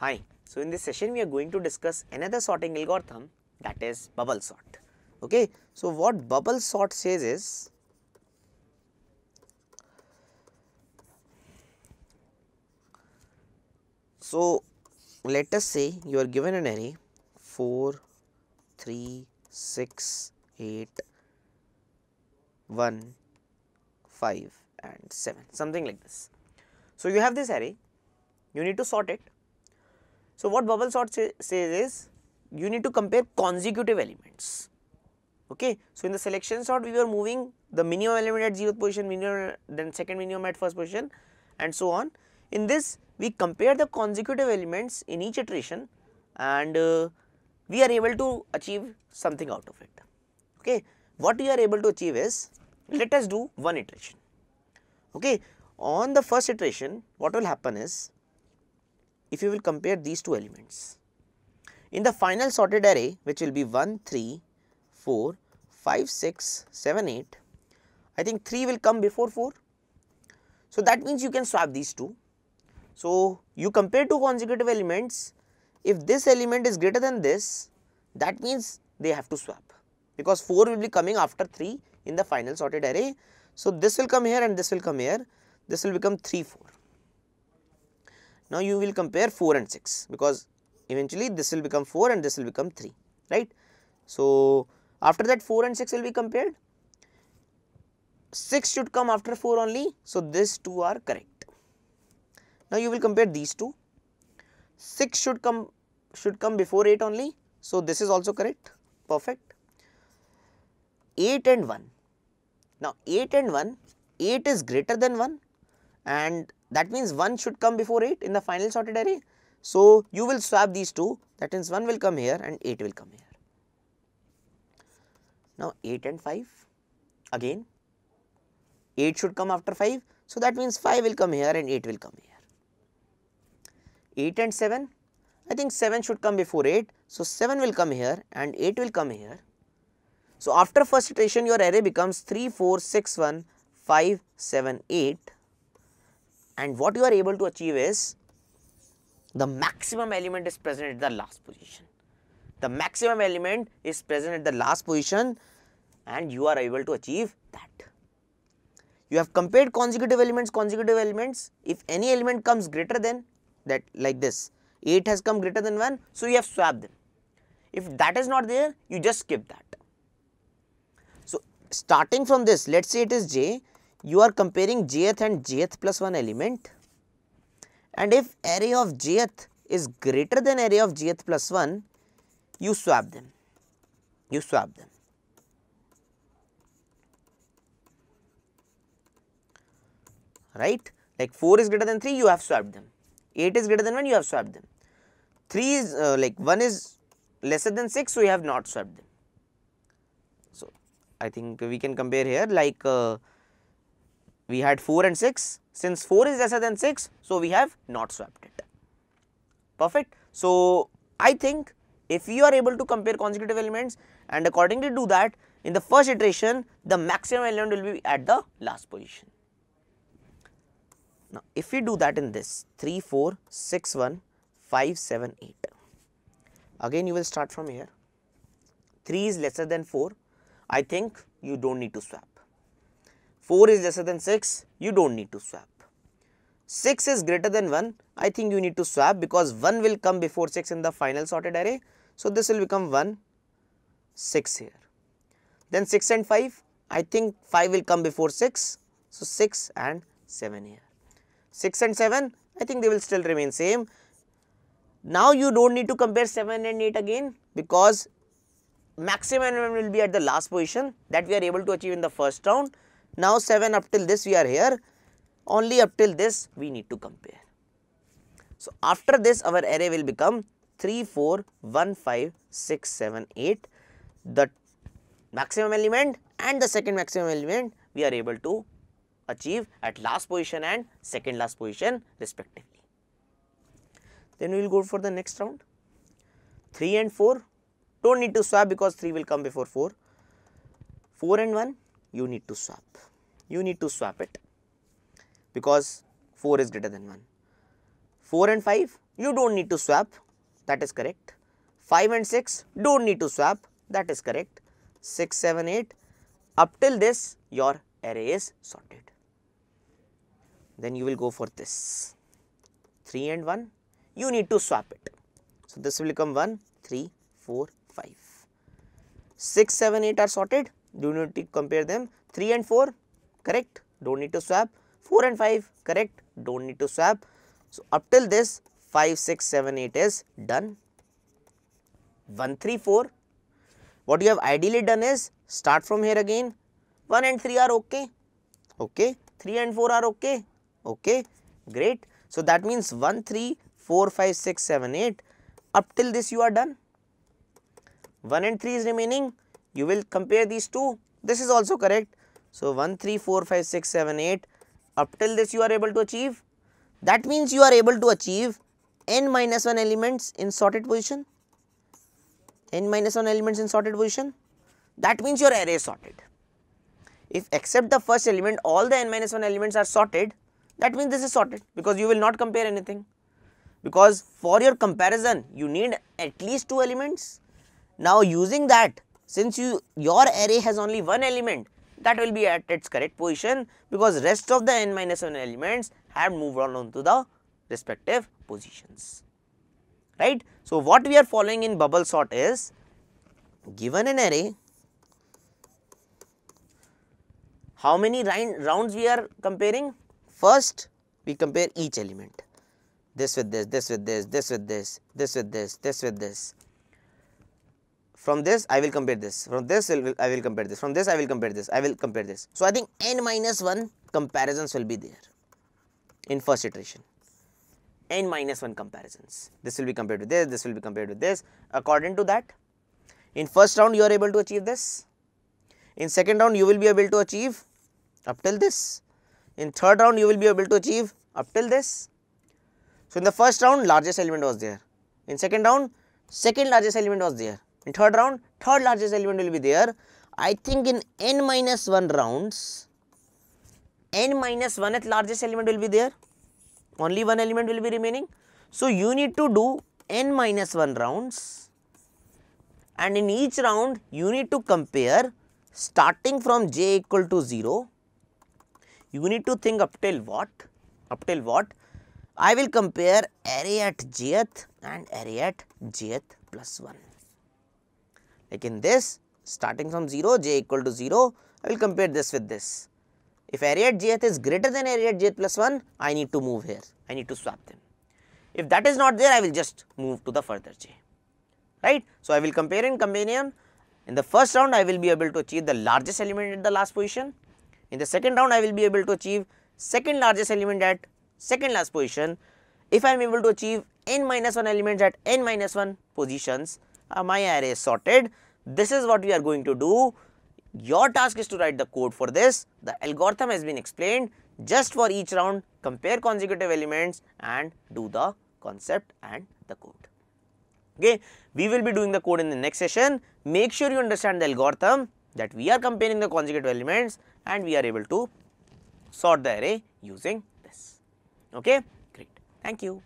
Hi, so in this session we are going to discuss another sorting algorithm that is bubble sort. Okay, so what bubble sort says is so let us say you are given an array 4 3 6 8 1 5 and 7 something like this. So, you have this array you need to sort it so, what bubble sort say, says is you need to compare consecutive elements. Okay. So, in the selection sort we were moving the minimum element at 0th position, minimum then second minimum at first position and so on. In this we compare the consecutive elements in each iteration and uh, we are able to achieve something out of it. Okay. What we are able to achieve is let us do one iteration. Okay. On the first iteration what will happen is if you will compare these two elements. In the final sorted array which will be 1, 3, 4, 5, 6, 7, 8, I think 3 will come before 4. So, that means you can swap these two. So, you compare two consecutive elements, if this element is greater than this, that means they have to swap because 4 will be coming after 3 in the final sorted array. So, this will come here and this will come here, this will become 3, 4. Now, you will compare 4 and 6 because eventually this will become 4 and this will become 3, right. So, after that 4 and 6 will be compared, 6 should come after 4 only. So, these 2 are correct. Now, you will compare these 2, 6 should come should come before 8 only. So, this is also correct, perfect. 8 and 1. Now, 8 and 1, 8 is greater than 1 and that means 1 should come before 8 in the final sorted array. So, you will swap these two that means 1 will come here and 8 will come here. Now, 8 and 5 again 8 should come after 5. So, that means 5 will come here and 8 will come here. 8 and 7 I think 7 should come before 8. So, 7 will come here and 8 will come here. So, after first iteration your array becomes 3, 4, 6, 1, 5, 7, 8 and what you are able to achieve is the maximum element is present at the last position. The maximum element is present at the last position and you are able to achieve that. You have compared consecutive elements, consecutive elements. If any element comes greater than that like this, 8 has come greater than 1, so you have swapped them. If that is not there, you just skip that. So, starting from this, let us say it is J, you are comparing jth and jth plus 1 element and if array of jth is greater than array of jth plus 1 you swap them you swap them right like 4 is greater than 3 you have swapped them 8 is greater than 1 you have swapped them 3 is uh, like 1 is lesser than 6 so you have not swapped them so i think we can compare here like uh, we had 4 and 6 since 4 is lesser than 6 so we have not swapped it perfect so i think if you are able to compare consecutive elements and accordingly do that in the first iteration the maximum element will be at the last position now if we do that in this 3 4 6 1 5 7 8 again you will start from here 3 is lesser than 4 i think you don't need to swap 4 is lesser than 6, you don't need to swap. 6 is greater than 1, I think you need to swap because 1 will come before 6 in the final sorted array. So, this will become 1, 6 here. Then 6 and 5, I think 5 will come before 6. So, 6 and 7 here. 6 and 7, I think they will still remain same. Now, you don't need to compare 7 and 8 again because maximum will be at the last position that we are able to achieve in the first round. Now 7 up till this we are here, only up till this we need to compare. So after this our array will become 3, 4, 1, 5, 6, 7, 8. The maximum element and the second maximum element we are able to achieve at last position and second last position respectively. Then we will go for the next round. 3 and 4 don't need to swap because 3 will come before 4. 4 and 1 you need to swap you need to swap it because 4 is greater than 1 4 and 5 you don't need to swap that is correct 5 and 6 don't need to swap that is correct 6 7 8 up till this your array is sorted then you will go for this 3 and 1 you need to swap it so this will become 1 3 4 5 6 7 8 are sorted do you need to compare them 3 and 4 correct don't need to swap 4 and 5 correct don't need to swap so up till this 5 6 7 8 is done 1 3 4 what you have ideally done is start from here again 1 and 3 are okay okay 3 and 4 are okay okay great so that means 1 3 4 5 6 7 8 up till this you are done 1 and 3 is remaining you will compare these two this is also correct so 1 3 4 5 6 7 8 up till this you are able to achieve that means you are able to achieve n minus 1 elements in sorted position n minus 1 elements in sorted position that means your array is sorted if except the first element all the n minus 1 elements are sorted that means this is sorted because you will not compare anything because for your comparison you need at least two elements now using that since you your array has only one element that will be at its correct position because rest of the n minus 1 elements have moved on to the respective positions right. So, what we are following in bubble sort is given an array how many rounds we are comparing first we compare each element this with this this with this this with this this with this this with this from this I will compare this, from this I will compare this, from this I will compare this, I will compare this. So I think n minus 1 comparisons will be there in first iteration n minus 1 comparisons. This will be compared to this, this will be compared to this. According to that, in first round you are able to achieve this. In second round you will be able to achieve up till this. In third round you will be able to achieve up till this. So in the first round largest element was there. In second round second largest element was there in third round third largest element will be there i think in n minus 1 rounds n minus 1th largest element will be there only one element will be remaining so you need to do n minus 1 rounds and in each round you need to compare starting from j equal to 0 you need to think up till what up till what I will compare array at jth and array at jth plus 1. Like in this, starting from 0, j equal to 0, I will compare this with this. If area at jth is greater than area at jth plus 1, I need to move here, I need to swap them. If that is not there, I will just move to the further j, right. So, I will compare in companion. In the first round, I will be able to achieve the largest element at the last position. In the second round, I will be able to achieve second largest element at second last position. If I am able to achieve n minus 1 elements at n minus 1 positions, uh, my array is sorted. This is what we are going to do. Your task is to write the code for this. The algorithm has been explained. Just for each round, compare consecutive elements and do the concept and the code. Okay. We will be doing the code in the next session. Make sure you understand the algorithm that we are comparing the consecutive elements and we are able to sort the array using this. Okay. Great. Thank you.